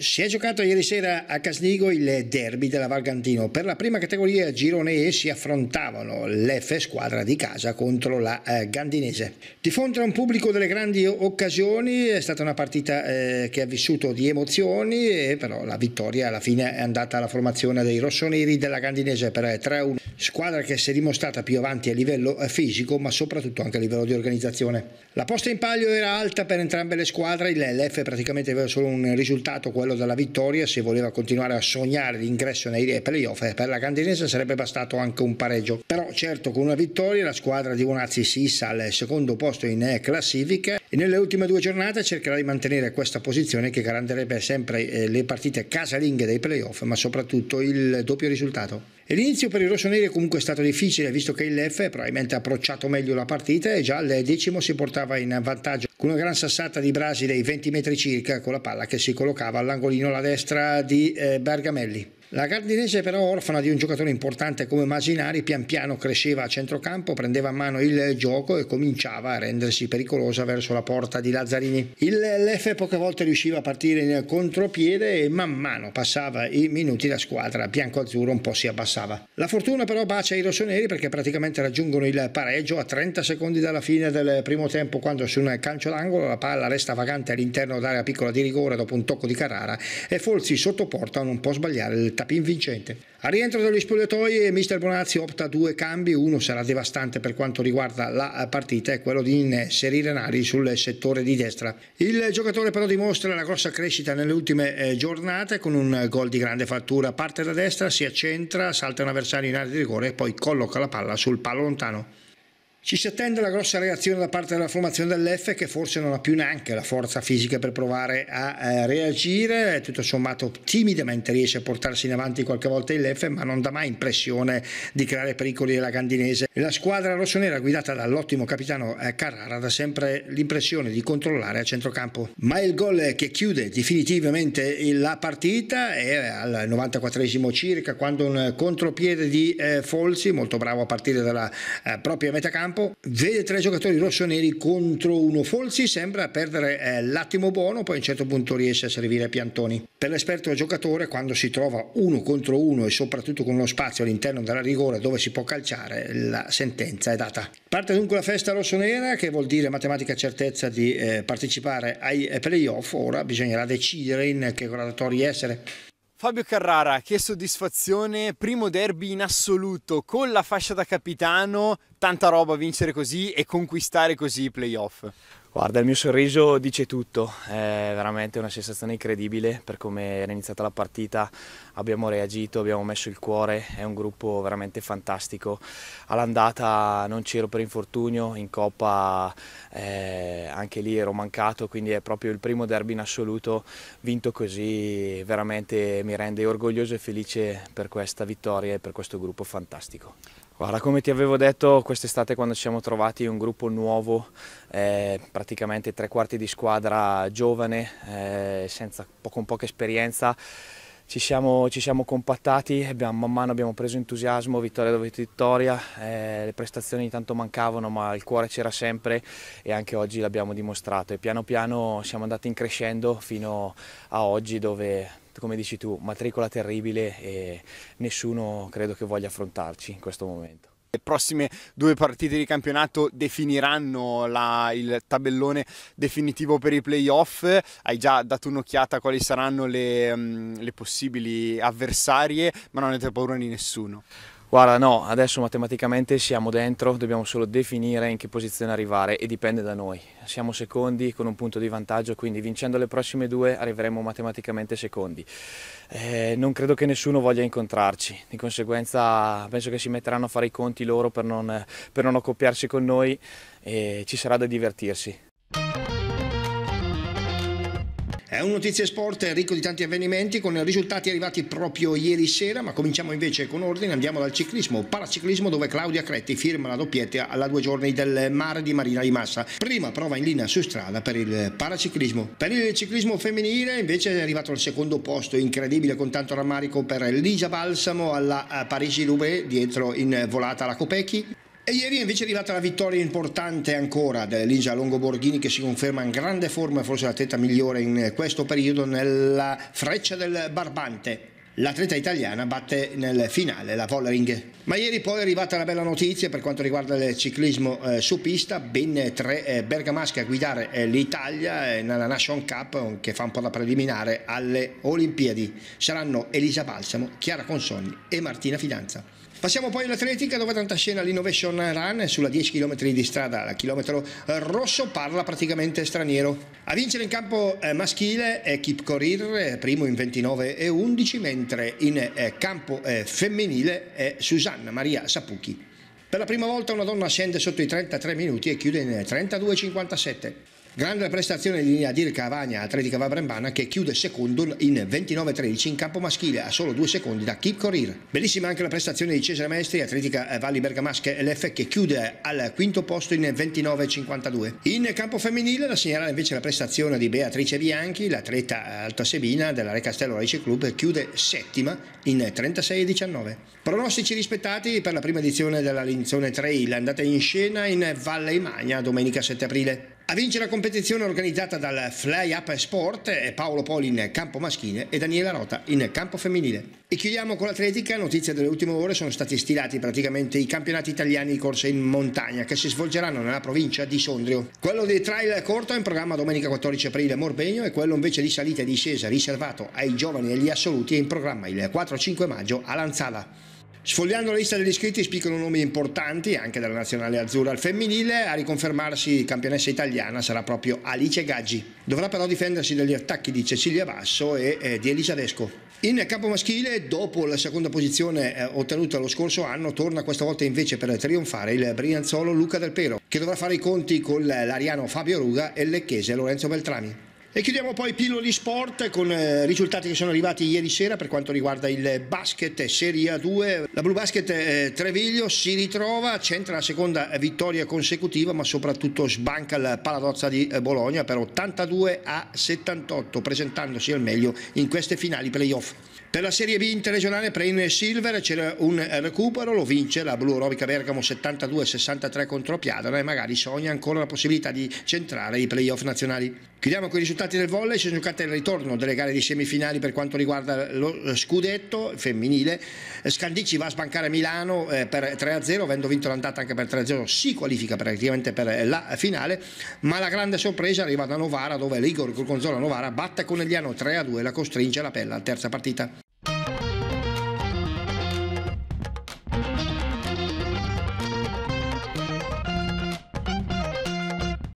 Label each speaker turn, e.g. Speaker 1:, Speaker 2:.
Speaker 1: Si è giocato ieri sera a Casnigo il derby della Valgantino. Per la prima categoria girone E si affrontavano l'F squadra di casa contro la eh, Gandinese. Di fronte a un pubblico delle grandi occasioni è stata una partita eh, che ha vissuto di emozioni e però la vittoria alla fine è andata alla formazione dei rossoneri della Gandinese per 3-1. Eh, squadra che si è dimostrata più avanti a livello eh, fisico ma soprattutto anche a livello di organizzazione. La posta in palio era alta per entrambe le squadre, l'F praticamente aveva solo un risultato, quello quello della vittoria se voleva continuare a sognare l'ingresso nei playoff eh, per la Candidense sarebbe bastato anche un pareggio però certo con una vittoria la squadra di Bonazzi si issa al secondo posto in eh, classifica e nelle ultime due giornate cercherà di mantenere questa posizione che garantirebbe sempre eh, le partite casalinghe dei playoff ma soprattutto il doppio risultato L'inizio per i rossoneri è comunque stato difficile visto che il Lef probabilmente ha approcciato meglio la partita e già al decimo si portava in vantaggio con una gran sassata di Brasi dei 20 metri circa con la palla che si collocava all'angolino alla destra di eh, Bergamelli. La Gardinese però orfana di un giocatore importante come Masinari pian piano cresceva a centrocampo, prendeva a mano il gioco e cominciava a rendersi pericolosa verso la porta di Lazzarini. Il Lefe poche volte riusciva a partire in contropiede e man mano passava i minuti la squadra bianco azzurro un po' si abbassava. La fortuna però bacia i rossoneri perché praticamente raggiungono il pareggio a 30 secondi dalla fine del primo tempo quando su un calcio d'angolo la palla resta vagante all'interno d'area piccola di rigore dopo un tocco di Carrara e Folzi sottoporta a non può sbagliare il tapin vincente. Al rientro dagli spogliatoi mister Bonazzi opta due cambi, uno sarà devastante per quanto riguarda la partita è quello di inserire Nari sul settore di destra. Il giocatore però dimostra la grossa crescita nelle ultime eh, giornate con un gol di grande fattura, parte da destra, si accentra, salta un avversario in area di rigore e poi colloca la palla sul palo lontano. Ci si attende una grossa reazione da parte della formazione dell'F che forse non ha più neanche la forza fisica per provare a eh, reagire, eh, tutto sommato timidamente riesce a portarsi in avanti qualche volta il Lef ma non dà mai impressione di creare pericoli alla Gandinese. La squadra rossonera guidata dall'ottimo capitano eh, Carrara dà sempre l'impressione di controllare a centrocampo. Ma il gol che chiude definitivamente la partita è eh, al 94 circa quando un contropiede di eh, Folzi, molto bravo a partire dalla eh, propria metà campo, campo, vede tre giocatori rossoneri contro uno Folzi, sembra perdere eh, l'attimo buono, poi a un certo punto riesce a servire a Piantoni. Per l'esperto giocatore quando si trova uno contro uno e soprattutto con uno spazio all'interno della rigore dove si può calciare, la sentenza è data. Parte dunque la festa rossonera che vuol dire matematica certezza di eh, partecipare ai eh, playoff, ora bisognerà decidere in che gradatori essere.
Speaker 2: Fabio Carrara, che soddisfazione, primo derby in assoluto con la fascia da capitano, tanta roba vincere così e conquistare così i playoff. Guarda, il mio sorriso dice tutto, è veramente una sensazione incredibile per come era iniziata la partita, abbiamo reagito, abbiamo messo il cuore, è un gruppo veramente fantastico. All'andata non c'ero per infortunio, in Coppa eh, anche lì ero mancato, quindi è proprio il primo derby in assoluto vinto così, veramente mi rende orgoglioso e felice per questa vittoria e per questo gruppo fantastico. Guarda, come ti avevo detto quest'estate quando ci siamo trovati un gruppo nuovo, eh, praticamente tre quarti di squadra giovane, eh, senza, con poca esperienza, ci siamo, ci siamo compattati, abbiamo, man mano abbiamo preso entusiasmo, vittoria dopo vittoria, eh, le prestazioni tanto mancavano ma il cuore c'era sempre e anche oggi l'abbiamo dimostrato e piano piano siamo andati increscendo fino a oggi dove come dici tu, matricola terribile e nessuno credo che voglia affrontarci in questo momento. Le prossime due partite di campionato definiranno la, il tabellone definitivo per i playoff. Hai già dato un'occhiata a quali saranno le, mm, le possibili avversarie, ma non avete paura di nessuno. Guarda, no, adesso matematicamente siamo dentro, dobbiamo solo definire in che posizione arrivare e dipende da noi. Siamo secondi con un punto di vantaggio, quindi vincendo le prossime due arriveremo matematicamente secondi. Eh, non credo che nessuno voglia incontrarci, di conseguenza penso che si metteranno a fare i conti loro per non, per non accoppiarsi con noi e ci sarà da divertirsi.
Speaker 1: È un notizie sport ricco di tanti avvenimenti con risultati arrivati proprio ieri sera, ma cominciamo invece con ordine, andiamo dal ciclismo, paraciclismo dove Claudia Cretti firma la doppietta alla due giorni del mare di Marina di Massa. Prima prova in linea su strada per il paraciclismo. Per il ciclismo femminile invece è arrivato al secondo posto, incredibile con tanto rammarico per Lisa Balsamo alla eh, Parigi-Roubaix dietro in volata la Copecchi. E ieri invece è arrivata la vittoria importante ancora dell'Eligia Longoborghini che si conferma in grande forma, forse l'atleta migliore in questo periodo nella freccia del Barbante. L'atleta italiana batte nel finale la Vollering. Ma ieri poi è arrivata la bella notizia per quanto riguarda il ciclismo eh, su pista, ben tre eh, bergamasche a guidare eh, l'Italia eh, nella Nation Cup eh, che fa un po' da preliminare alle Olimpiadi. Saranno Elisa Balsamo, Chiara Consonni e Martina Fidanza. Passiamo poi all'atletica dove tanta scena l'innovation run sulla 10 km di strada, al chilometro eh, rosso parla praticamente straniero. A vincere in campo eh, maschile è Kip Corir, eh, primo in 29 e 11, mentre in campo femminile è Susanna Maria Sapuchi. Per la prima volta una donna scende sotto i 33 minuti e chiude in 32,57. Grande prestazione di Nadir Cavagna, Atletica Vabrembana, che chiude secondo in 29-13 in campo maschile, a solo due secondi da Kip Corir. Bellissima anche la prestazione di Cesare Maestri, Atletica eh, Valli Bergamasche LF, che chiude al quinto posto in 29-52. In campo femminile la segnala invece la prestazione di Beatrice Bianchi, l'atleta Alta eh, altasebina della Re Castello Racing Club, chiude settima in 36-19. Pronostici rispettati per la prima edizione della Linzone Trail, andata in scena in Valle Imagna domenica 7 aprile. A vincere la competizione organizzata dal Fly Up Sport è Paolo Poli in campo maschile e Daniela Rota in campo femminile. E chiudiamo con l'atletica, notizia delle ultime ore sono stati stilati praticamente i campionati italiani di corsa in montagna che si svolgeranno nella provincia di Sondrio. Quello dei trail corto è in programma domenica 14 aprile a Morbegno e quello invece di salita e discesa riservato ai giovani e agli assoluti è in programma il 4-5 maggio a Lanzala. Sfogliando la lista degli iscritti spiccano nomi importanti anche dalla nazionale azzurra al femminile, a riconfermarsi campionessa italiana sarà proprio Alice Gaggi. Dovrà però difendersi dagli attacchi di Cecilia Basso e eh, di Elisa Vesco. In campo maschile, dopo la seconda posizione eh, ottenuta lo scorso anno, torna questa volta invece per trionfare il Brianzolo Luca Del Pero, che dovrà fare i conti con l'Ariano Fabio Ruga e il Lecchese Lorenzo Beltrami. E chiudiamo poi Pillo di Sport con eh, risultati che sono arrivati ieri sera per quanto riguarda il basket Serie A2. La Blue Basket eh, Treviglio si ritrova, centra la seconda vittoria consecutiva ma soprattutto sbanca la Paladozza di eh, Bologna per 82 a 78 presentandosi al meglio in queste finali playoff. Per la Serie B interregionale Plain Silver c'è un recupero, lo vince la Blu Robica Bergamo 72-63 contro Piadana e magari sogna ancora la possibilità di centrare i playoff nazionali. Chiudiamo con i risultati del volley, si sono giocate il ritorno delle gare di semifinali per quanto riguarda lo scudetto femminile. Scandici va a sbancare Milano eh, per 3-0, avendo vinto l'andata anche per 3-0, si qualifica praticamente per la finale, ma la grande sorpresa arriva da Novara dove l'Igor Gorgonzola Novara batte Conegliano 3-2 e la costringe alla pella, alla terza partita.